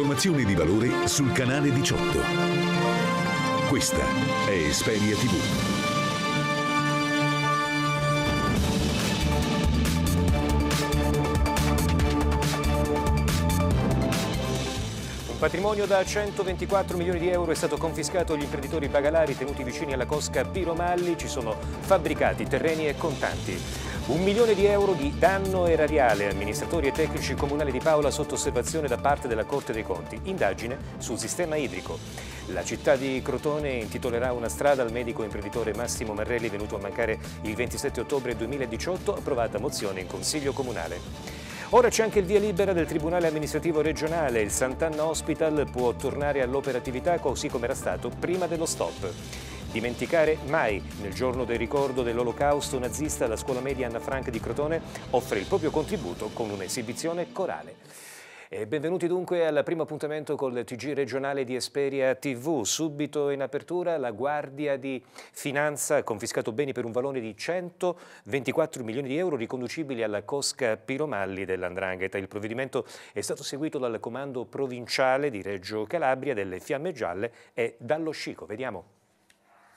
Informazioni di valore sul canale 18. Questa è Esperia TV. Un patrimonio da 124 milioni di euro è stato confiscato agli imprenditori bagalari tenuti vicini alla cosca Piromalli. Ci sono fabbricati, terreni e contanti. Un milione di euro di danno erariale. Amministratori e tecnici comunali di Paola sotto osservazione da parte della Corte dei Conti. Indagine sul sistema idrico. La città di Crotone intitolerà una strada al medico imprenditore Massimo Marrelli venuto a mancare il 27 ottobre 2018, approvata mozione in Consiglio Comunale. Ora c'è anche il via libera del Tribunale amministrativo regionale. Il Sant'Anna Hospital può tornare all'operatività così come era stato prima dello stop. Dimenticare mai, nel giorno del ricordo dell'olocausto nazista, la scuola media Anna Frank di Crotone offre il proprio contributo con un'esibizione corale. E benvenuti dunque al primo appuntamento col TG regionale di Esperia TV. Subito in apertura la Guardia di Finanza ha confiscato beni per un valore di 124 milioni di euro riconducibili alla Cosca Piromalli dell'Andrangheta. Il provvedimento è stato seguito dal comando provinciale di Reggio Calabria delle Fiamme Gialle e dallo Scico. Vediamo.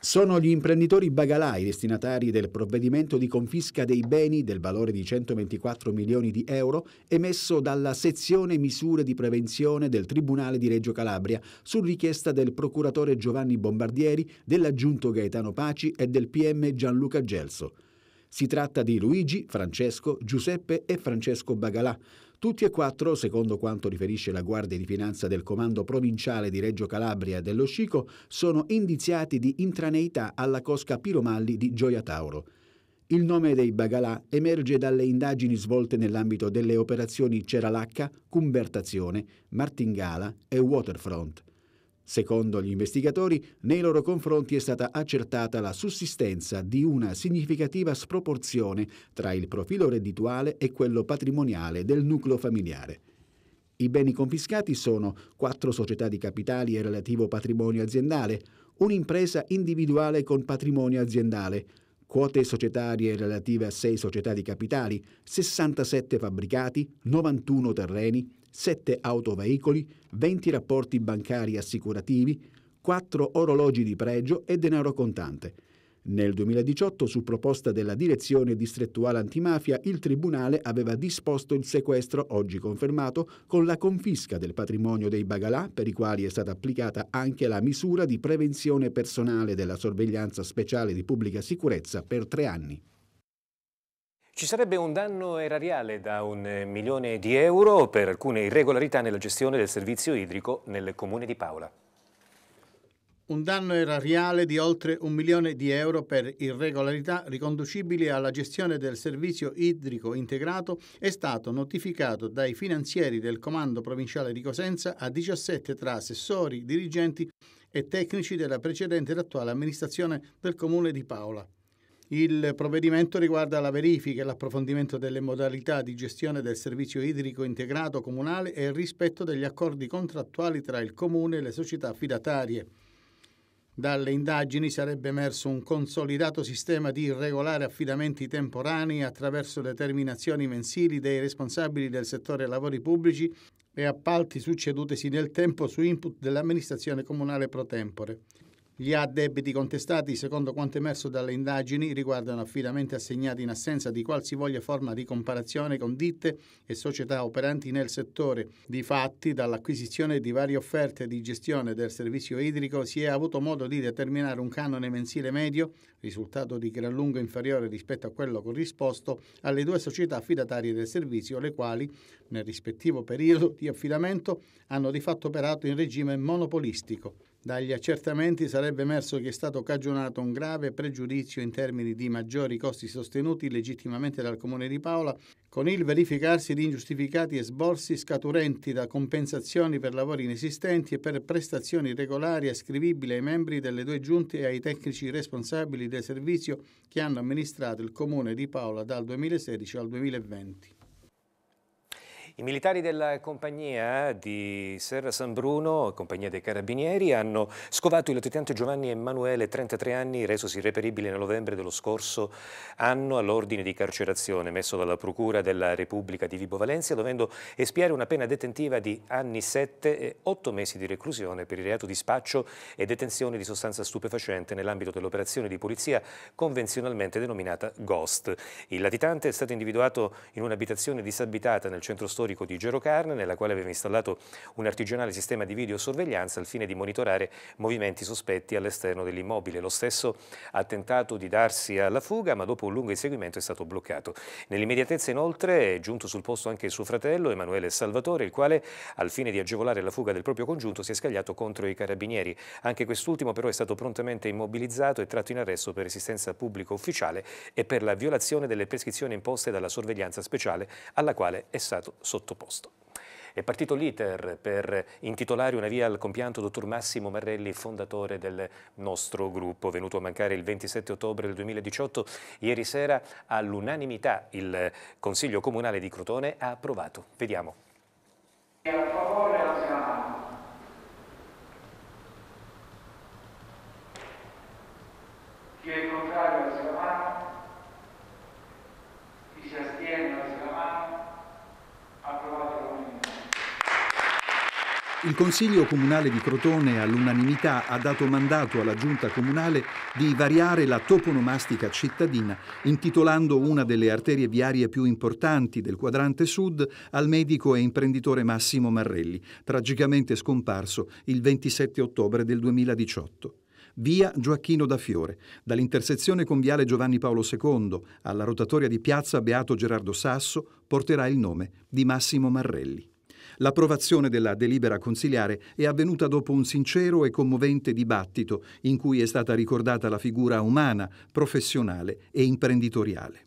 Sono gli imprenditori bagalai destinatari del provvedimento di confisca dei beni del valore di 124 milioni di euro emesso dalla sezione misure di prevenzione del Tribunale di Reggio Calabria su richiesta del procuratore Giovanni Bombardieri, dell'aggiunto Gaetano Paci e del PM Gianluca Gelso. Si tratta di Luigi, Francesco, Giuseppe e Francesco Bagalà, tutti e quattro, secondo quanto riferisce la Guardia di Finanza del Comando Provinciale di Reggio Calabria dello Scico, sono indiziati di intraneità alla cosca Piromalli di Gioia Tauro. Il nome dei Bagalà emerge dalle indagini svolte nell'ambito delle operazioni Ceralacca, Cumbertazione, Martingala e Waterfront. Secondo gli investigatori, nei loro confronti è stata accertata la sussistenza di una significativa sproporzione tra il profilo reddituale e quello patrimoniale del nucleo familiare. I beni confiscati sono quattro società di capitali e relativo patrimonio aziendale, un'impresa individuale con patrimonio aziendale, quote societarie relative a sei società di capitali, 67 fabbricati, 91 terreni, 7 autoveicoli, 20 rapporti bancari assicurativi, 4 orologi di pregio e denaro contante. Nel 2018, su proposta della Direzione Distrettuale Antimafia, il Tribunale aveva disposto il sequestro, oggi confermato, con la confisca del patrimonio dei Bagalà, per i quali è stata applicata anche la misura di prevenzione personale della sorveglianza speciale di pubblica sicurezza per tre anni. Ci sarebbe un danno erariale da un eh, milione di euro per alcune irregolarità nella gestione del servizio idrico nel comune di Paola. Un danno erariale di oltre un milione di euro per irregolarità riconducibili alla gestione del servizio idrico integrato è stato notificato dai finanzieri del Comando Provinciale di Cosenza a 17 tra assessori, dirigenti e tecnici della precedente e attuale amministrazione del comune di Paola. Il provvedimento riguarda la verifica e l'approfondimento delle modalità di gestione del servizio idrico integrato comunale e il rispetto degli accordi contrattuali tra il Comune e le società affidatarie. Dalle indagini sarebbe emerso un consolidato sistema di irregolare affidamenti temporanei attraverso determinazioni mensili dei responsabili del settore lavori pubblici e appalti succedutesi nel tempo su input dell'amministrazione comunale pro tempore. Gli addebiti contestati, secondo quanto emerso dalle indagini, riguardano affidamenti assegnati in assenza di qualsivoglia forma di comparazione con ditte e società operanti nel settore. Difatti, dall'acquisizione di varie offerte di gestione del servizio idrico si è avuto modo di determinare un canone mensile medio, risultato di gran lunga inferiore rispetto a quello corrisposto alle due società affidatarie del servizio, le quali, nel rispettivo periodo di affidamento, hanno di fatto operato in regime monopolistico. Dagli accertamenti sarebbe emerso che è stato cagionato un grave pregiudizio in termini di maggiori costi sostenuti legittimamente dal Comune di Paola, con il verificarsi di ingiustificati esborsi scaturenti da compensazioni per lavori inesistenti e per prestazioni regolari ascrivibili ai membri delle due giunte e ai tecnici responsabili del servizio che hanno amministrato il Comune di Paola dal 2016 al 2020. I militari della compagnia eh, di Serra San Bruno, compagnia dei carabinieri, hanno scovato il latitante Giovanni Emanuele, 33 anni, resosi irreperibile nel novembre dello scorso anno all'ordine di carcerazione messo dalla Procura della Repubblica di Vibo Valencia, dovendo espiare una pena detentiva di anni 7 e 8 mesi di reclusione per il reato di spaccio e detenzione di sostanza stupefacente nell'ambito dell'operazione di polizia convenzionalmente denominata GHOST. Il latitante è stato individuato in un'abitazione disabitata nel centro storico storico di Gerocarne, nella quale aveva installato un artigianale sistema di videosorveglianza al fine di monitorare movimenti sospetti all'esterno dell'immobile. Lo stesso ha tentato di darsi alla fuga, ma dopo un lungo inseguimento è stato bloccato. Nell'immediatezza inoltre è giunto sul posto anche suo fratello Emanuele Salvatore, il quale al fine di agevolare la fuga del proprio congiunto si è scagliato contro i carabinieri. Anche quest'ultimo però è stato prontamente immobilizzato e tratto in arresto per resistenza pubblica ufficiale e per la violazione delle prescrizioni imposte dalla sorveglianza speciale alla quale è stato sottoposto sottoposto. È partito l'iter per intitolare una via al compianto dottor Massimo Marrelli, fondatore del nostro gruppo, venuto a mancare il 27 ottobre del 2018. Ieri sera all'unanimità il Consiglio Comunale di Crotone ha approvato. Vediamo. A favore Il Consiglio Comunale di Crotone all'unanimità ha dato mandato alla Giunta Comunale di variare la toponomastica cittadina, intitolando una delle arterie viarie più importanti del quadrante sud al medico e imprenditore Massimo Marrelli, tragicamente scomparso il 27 ottobre del 2018 via Gioacchino da Fiore, dall'intersezione con viale Giovanni Paolo II alla rotatoria di piazza Beato Gerardo Sasso, porterà il nome di Massimo Marrelli. L'approvazione della delibera consiliare è avvenuta dopo un sincero e commovente dibattito in cui è stata ricordata la figura umana, professionale e imprenditoriale.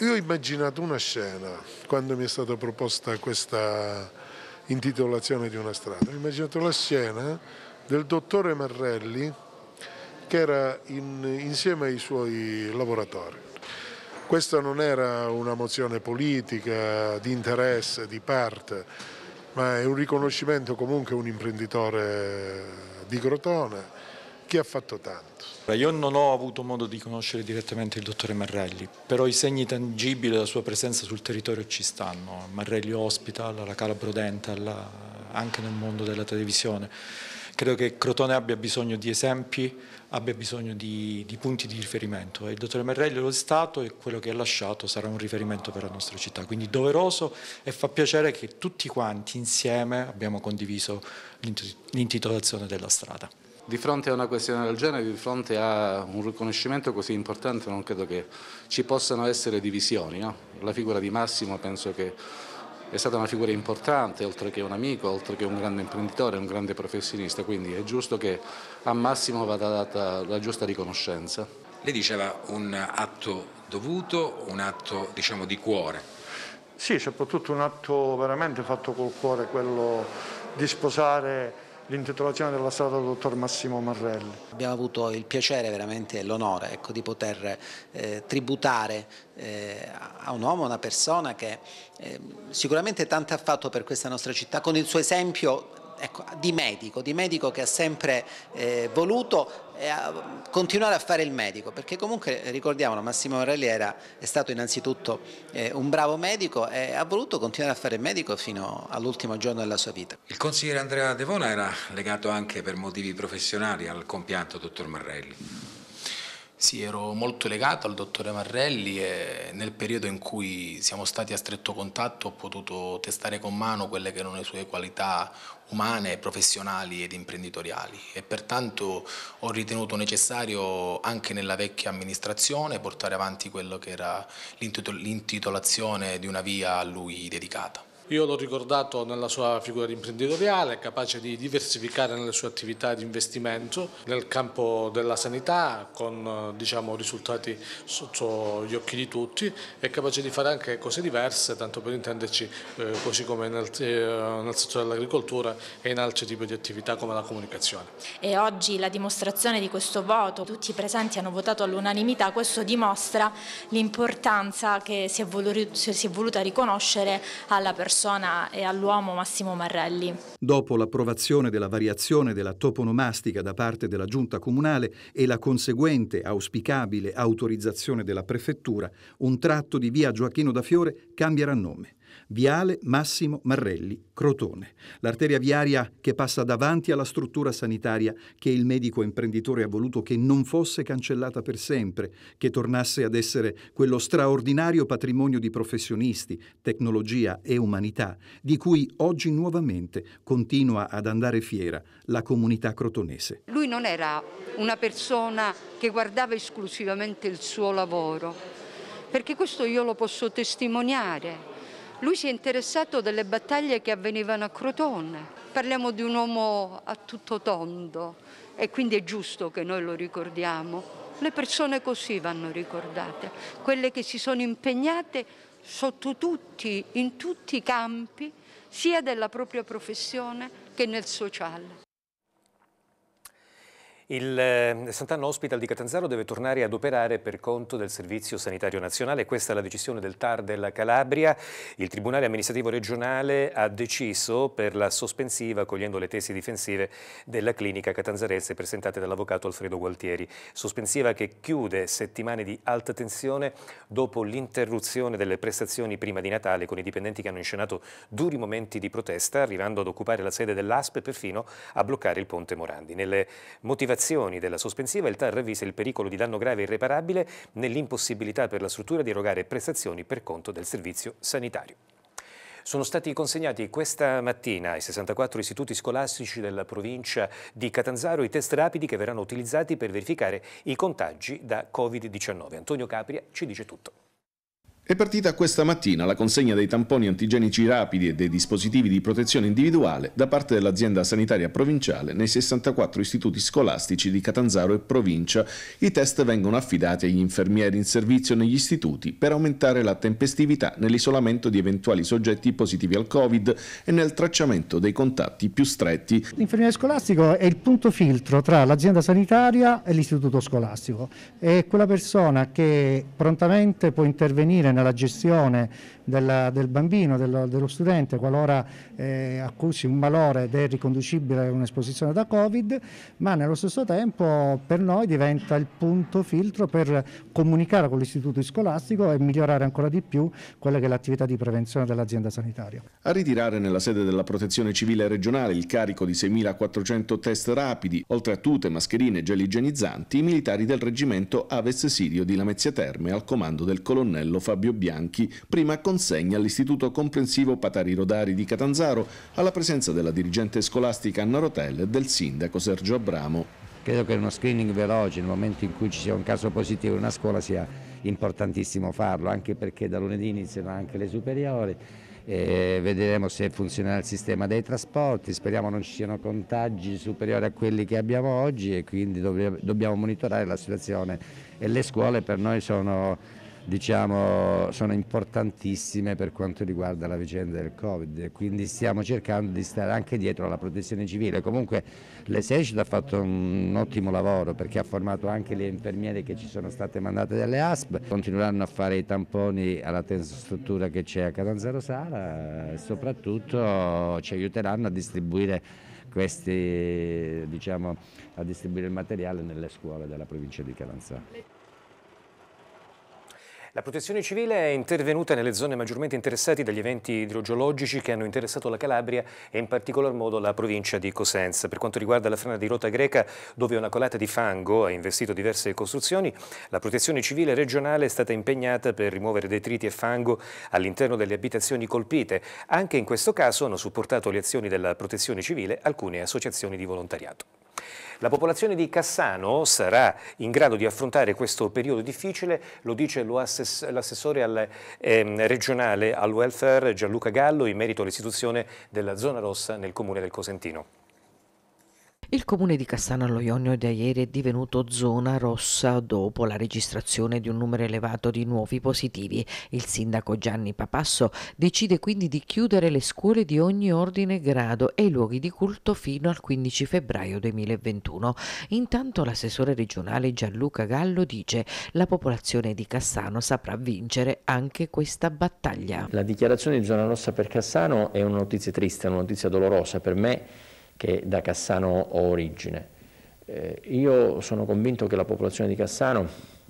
Io ho immaginato una scena quando mi è stata proposta questa intitolazione di una strada. Ho immaginato la scena del dottore Marrelli che era in, insieme ai suoi lavoratori. Questa non era una mozione politica di interesse, di parte, ma è un riconoscimento comunque a un imprenditore di Crotone che ha fatto tanto. Io non ho avuto modo di conoscere direttamente il dottore Marrelli, però i segni tangibili della sua presenza sul territorio ci stanno. Marrelli Hospital, la Calabro Dental, anche nel mondo della televisione. Credo che Crotone abbia bisogno di esempi abbia bisogno di, di punti di riferimento e il dottore Merrelli lo è stato e quello che ha lasciato sarà un riferimento per la nostra città, quindi doveroso e fa piacere che tutti quanti insieme abbiamo condiviso l'intitolazione della strada. Di fronte a una questione del genere, di fronte a un riconoscimento così importante non credo che ci possano essere divisioni, no? la figura di Massimo penso che è stata una figura importante, oltre che un amico, oltre che un grande imprenditore, un grande professionista, quindi è giusto che a Massimo vada data la giusta riconoscenza. Lei diceva un atto dovuto, un atto diciamo, di cuore. Sì, soprattutto un atto veramente fatto col cuore, quello di sposare l'intitolazione della strada del dottor Massimo Marrelli. Abbiamo avuto il piacere veramente e l'onore ecco, di poter eh, tributare eh, a un uomo, a una persona che eh, sicuramente tanto ha fatto per questa nostra città, con il suo esempio ecco, di medico, di medico che ha sempre eh, voluto eh, a continuare a fare il medico, perché comunque eh, ricordiamolo Massimo Morelli era, è stato innanzitutto eh, un bravo medico e ha voluto continuare a fare il medico fino all'ultimo giorno della sua vita. Il consigliere Andrea Devona era legato anche per motivi professionali al compianto dottor Morelli. Sì, ero molto legato al dottore Marrelli e nel periodo in cui siamo stati a stretto contatto ho potuto testare con mano quelle che erano le sue qualità umane, professionali ed imprenditoriali e pertanto ho ritenuto necessario anche nella vecchia amministrazione portare avanti quello che era l'intitolazione di una via a lui dedicata. Io l'ho ricordato nella sua figura imprenditoriale, capace di diversificare nelle sue attività di investimento nel campo della sanità con diciamo, risultati sotto gli occhi di tutti e capace di fare anche cose diverse, tanto per intenderci, eh, così come nel, eh, nel settore dell'agricoltura e in altri tipi di attività come la comunicazione. E oggi la dimostrazione di questo voto, tutti i presenti hanno votato all'unanimità, questo dimostra l'importanza che si è, voluta riconoscere alla persona persona e all'uomo Massimo Marrelli. Dopo l'approvazione della variazione della toponomastica da parte della giunta comunale e la conseguente auspicabile autorizzazione della prefettura, un tratto di via Gioacchino da Fiore cambierà nome. Viale Massimo Marrelli, Crotone, l'arteria viaria che passa davanti alla struttura sanitaria che il medico imprenditore ha voluto che non fosse cancellata per sempre, che tornasse ad essere quello straordinario patrimonio di professionisti, tecnologia e umanità, di cui oggi nuovamente continua ad andare fiera la comunità crotonese. Lui non era una persona che guardava esclusivamente il suo lavoro, perché questo io lo posso testimoniare lui si è interessato delle battaglie che avvenivano a Crotone. Parliamo di un uomo a tutto tondo e quindi è giusto che noi lo ricordiamo. Le persone così vanno ricordate, quelle che si sono impegnate sotto tutti, in tutti i campi, sia della propria professione che nel sociale. Il ehm, Sant'Anna Hospital di Catanzaro deve tornare ad operare per conto del Servizio Sanitario Nazionale. Questa è la decisione del TAR della Calabria. Il Tribunale amministrativo regionale ha deciso per la sospensiva, cogliendo le tesi difensive della clinica catanzarese presentate dall'avvocato Alfredo Gualtieri. Sospensiva che chiude settimane di alta tensione dopo l'interruzione delle prestazioni prima di Natale con i dipendenti che hanno inscenato duri momenti di protesta, arrivando ad occupare la sede dell'ASP e perfino a bloccare il ponte Morandi. Nelle motivazioni implicazioni della sospensiva, il TAR avvisa il pericolo di danno grave e irreparabile nell'impossibilità per la struttura di erogare prestazioni per conto del servizio sanitario. Sono stati consegnati questa mattina ai 64 istituti scolastici della provincia di Catanzaro i test rapidi che verranno utilizzati per verificare i contagi da Covid-19. Antonio Capria ci dice tutto. È partita questa mattina la consegna dei tamponi antigenici rapidi e dei dispositivi di protezione individuale da parte dell'azienda sanitaria provinciale nei 64 istituti scolastici di Catanzaro e provincia. I test vengono affidati agli infermieri in servizio negli istituti per aumentare la tempestività nell'isolamento di eventuali soggetti positivi al Covid e nel tracciamento dei contatti più stretti. L'infermiere scolastico è il punto filtro tra l'azienda sanitaria e l'istituto scolastico. È quella persona che prontamente può intervenire nella nella gestione della, del bambino, dello, dello studente, qualora eh, accusi un malore ed è riconducibile un'esposizione da Covid, ma nello stesso tempo per noi diventa il punto filtro per comunicare con l'istituto scolastico e migliorare ancora di più quella che è l'attività di prevenzione dell'azienda sanitaria. A ritirare nella sede della protezione civile regionale il carico di 6.400 test rapidi, oltre a tute, mascherine e gel igienizzanti, i militari del reggimento Aves Sirio di Lamezia Terme al comando del colonnello Fabrizio. Fabio Bianchi, prima consegna all'Istituto Comprensivo Patari Rodari di Catanzaro, alla presenza della dirigente scolastica Anna Rotel e del sindaco Sergio Abramo. Credo che uno screening veloce nel momento in cui ci sia un caso positivo in una scuola sia importantissimo farlo, anche perché da lunedì iniziano anche le superiori, eh, vedremo se funzionerà il sistema dei trasporti, speriamo non ci siano contagi superiori a quelli che abbiamo oggi e quindi dobbiamo monitorare la situazione e le scuole per noi sono diciamo, sono importantissime per quanto riguarda la vicenda del Covid, quindi stiamo cercando di stare anche dietro alla protezione civile. Comunque l'esercito ha fatto un ottimo lavoro perché ha formato anche le infermiere che ci sono state mandate dalle ASP, continueranno a fare i tamponi alla tensa struttura che c'è a Catanzaro Sala e soprattutto ci aiuteranno a distribuire questi, diciamo, a distribuire il materiale nelle scuole della provincia di Catanzaro. La protezione civile è intervenuta nelle zone maggiormente interessate dagli eventi idrogeologici che hanno interessato la Calabria e in particolar modo la provincia di Cosenza. Per quanto riguarda la frana di Rota Greca, dove una colata di fango ha investito diverse costruzioni, la protezione civile regionale è stata impegnata per rimuovere detriti e fango all'interno delle abitazioni colpite. Anche in questo caso hanno supportato le azioni della protezione civile alcune associazioni di volontariato. La popolazione di Cassano sarà in grado di affrontare questo periodo difficile, lo dice l'assessore al, ehm, regionale al welfare Gianluca Gallo in merito all'istituzione della zona rossa nel comune del Cosentino. Il comune di Castano allo Ionio da ieri è divenuto zona rossa dopo la registrazione di un numero elevato di nuovi positivi. Il sindaco Gianni Papasso decide quindi di chiudere le scuole di ogni ordine e grado e i luoghi di culto fino al 15 febbraio 2021. Intanto l'assessore regionale Gianluca Gallo dice la popolazione di Castano saprà vincere anche questa battaglia. La dichiarazione di zona rossa per Cassano è una notizia triste, una notizia dolorosa per me che da Cassano ho origine. Eh, io sono convinto che la popolazione di Cassano,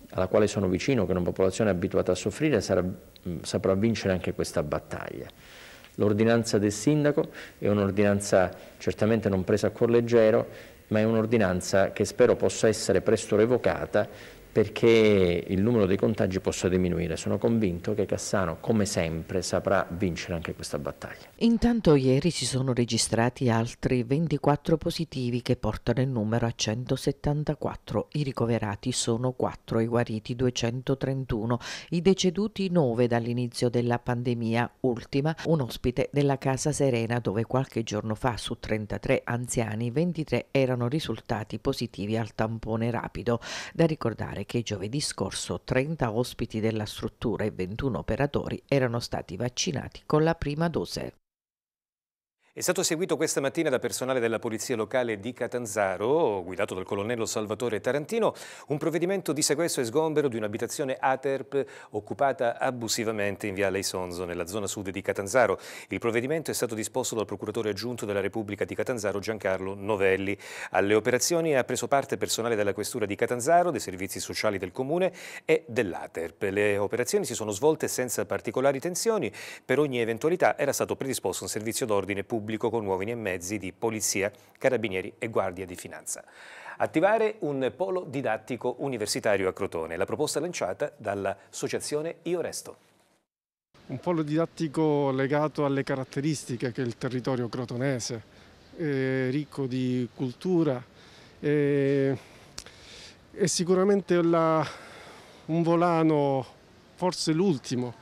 alla quale sono vicino, che è una popolazione abituata a soffrire, sarà, mm, saprà vincere anche questa battaglia. L'ordinanza del sindaco è un'ordinanza certamente non presa a cuor leggero, ma è un'ordinanza che spero possa essere presto revocata perché il numero dei contagi possa diminuire. Sono convinto che Cassano, come sempre, saprà vincere anche questa battaglia. Intanto ieri si sono registrati altri 24 positivi che portano il numero a 174. I ricoverati sono 4, i guariti 231, i deceduti 9 dall'inizio della pandemia, ultima un ospite della Casa Serena dove qualche giorno fa su 33 anziani 23 erano risultati positivi al tampone rapido. Da ricordare ricordare che giovedì scorso 30 ospiti della struttura e 21 operatori erano stati vaccinati con la prima dose. È stato seguito questa mattina da personale della Polizia Locale di Catanzaro, guidato dal colonnello Salvatore Tarantino, un provvedimento di sequestro e sgombero di un'abitazione ATERP occupata abusivamente in via Leisonzo, nella zona sud di Catanzaro. Il provvedimento è stato disposto dal procuratore aggiunto della Repubblica di Catanzaro Giancarlo Novelli. Alle operazioni ha preso parte personale della Questura di Catanzaro, dei servizi sociali del Comune e dell'ATERP. Le operazioni si sono svolte senza particolari tensioni. Per ogni eventualità era stato predisposto un servizio d'ordine pubblico pubblico con uomini e mezzi di polizia, carabinieri e guardia di finanza. Attivare un polo didattico universitario a Crotone, la proposta lanciata dall'associazione Io Resto. Un polo didattico legato alle caratteristiche che il territorio crotonese, è eh, ricco di cultura, eh, è sicuramente la, un volano, forse l'ultimo,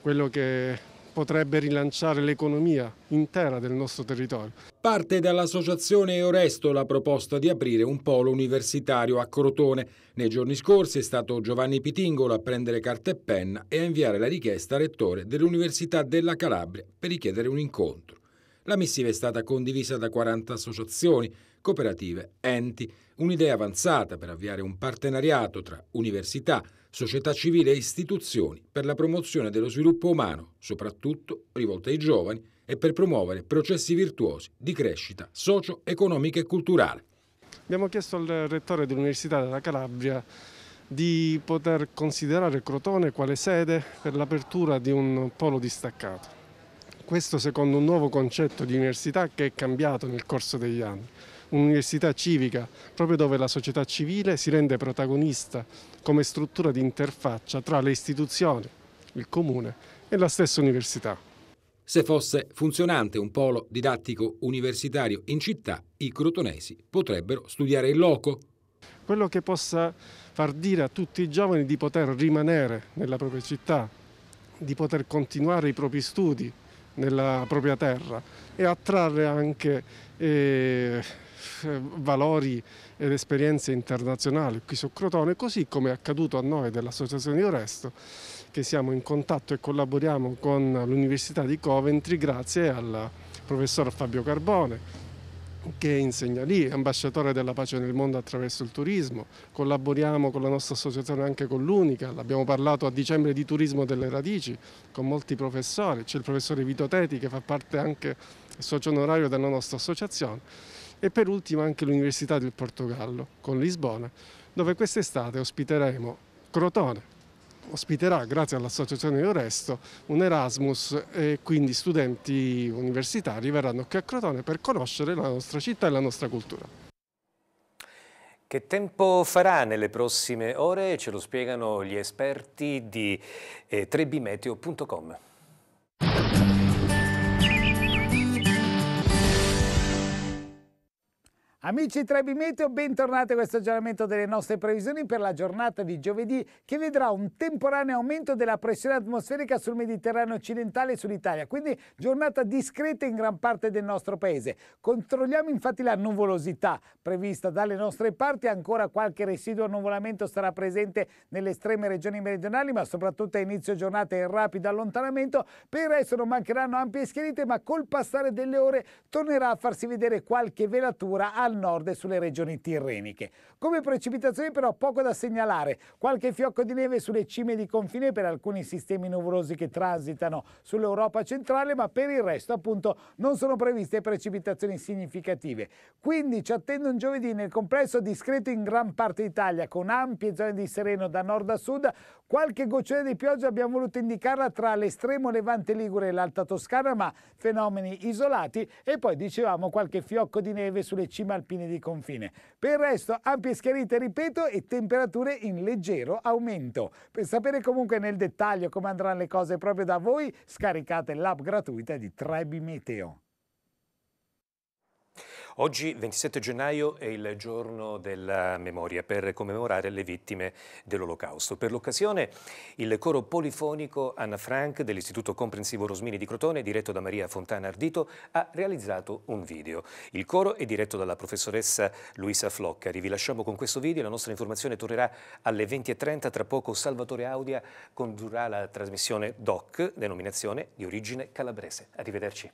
quello che potrebbe rilanciare l'economia intera del nostro territorio. Parte dall'associazione Oresto la proposta di aprire un polo universitario a Crotone. Nei giorni scorsi è stato Giovanni Pitingolo a prendere carta e penna e a inviare la richiesta al rettore dell'Università della Calabria per richiedere un incontro. La missiva è stata condivisa da 40 associazioni, cooperative, enti, un'idea avanzata per avviare un partenariato tra università, società civile e istituzioni per la promozione dello sviluppo umano, soprattutto rivolta ai giovani, e per promuovere processi virtuosi di crescita socio-economica e culturale. Abbiamo chiesto al rettore dell'Università della Calabria di poter considerare Crotone quale sede per l'apertura di un polo distaccato. Questo secondo un nuovo concetto di università che è cambiato nel corso degli anni un'università civica, proprio dove la società civile si rende protagonista come struttura di interfaccia tra le istituzioni, il comune e la stessa università. Se fosse funzionante un polo didattico universitario in città, i crotonesi potrebbero studiare in loco. Quello che possa far dire a tutti i giovani di poter rimanere nella propria città, di poter continuare i propri studi nella propria terra e attrarre anche eh, eh, valori ed esperienze internazionali qui su Crotone, così come è accaduto a noi dell'Associazione di Oresto, che siamo in contatto e collaboriamo con l'Università di Coventry grazie al professor Fabio Carbone, che insegna lì, è ambasciatore della pace nel mondo attraverso il turismo, collaboriamo con la nostra associazione anche con l'Unica, abbiamo parlato a dicembre di turismo delle radici con molti professori, c'è il professore Vito Teti che fa parte anche socio onorario della nostra associazione e per ultimo anche l'Università del Portogallo con Lisbona, dove quest'estate ospiteremo Crotone. Ospiterà, grazie all'associazione Oresto, un Erasmus e quindi studenti universitari verranno qui a Crotone per conoscere la nostra città e la nostra cultura. Che tempo farà nelle prossime ore? Ce lo spiegano gli esperti di eh, trebimeteo.com. Amici Trebi Meteo, bentornati a questo aggiornamento delle nostre previsioni per la giornata di giovedì che vedrà un temporaneo aumento della pressione atmosferica sul Mediterraneo occidentale e sull'Italia, quindi giornata discreta in gran parte del nostro paese. Controlliamo infatti la nuvolosità prevista dalle nostre parti, ancora qualche residuo annuvolamento sarà presente nelle estreme regioni meridionali, ma soprattutto a inizio giornata in rapido allontanamento. Per il resto non mancheranno ampie schierite, ma col passare delle ore tornerà a farsi vedere qualche velatura dal nord e sulle regioni tirreniche. Come precipitazioni però poco da segnalare, qualche fiocco di neve sulle cime di confine per alcuni sistemi nuvolosi che transitano sull'Europa centrale, ma per il resto appunto non sono previste precipitazioni significative. Quindi ci attende un giovedì nel complesso discreto in gran parte d'Italia, con ampie zone di sereno da nord a sud, qualche gocciolina di pioggia abbiamo voluto indicarla tra l'estremo levante Ligure e l'alta Toscana, ma fenomeni isolati e poi dicevamo qualche fiocco di neve sulle cime alpine di confine. Per il resto ampie schiarite, ripeto, e temperature in leggero aumento. Per sapere comunque nel dettaglio come andranno le cose proprio da voi, scaricate l'app gratuita di Trebi Meteo. Oggi 27 gennaio è il giorno della memoria per commemorare le vittime dell'Olocausto. Per l'occasione il coro polifonico Anna Frank dell'Istituto Comprensivo Rosmini di Crotone, diretto da Maria Fontana Ardito, ha realizzato un video. Il coro è diretto dalla professoressa Luisa Floccari. Vi lasciamo con questo video, la nostra informazione tornerà alle 20.30, tra poco Salvatore Audia condurrà la trasmissione DOC, denominazione di origine calabrese. Arrivederci.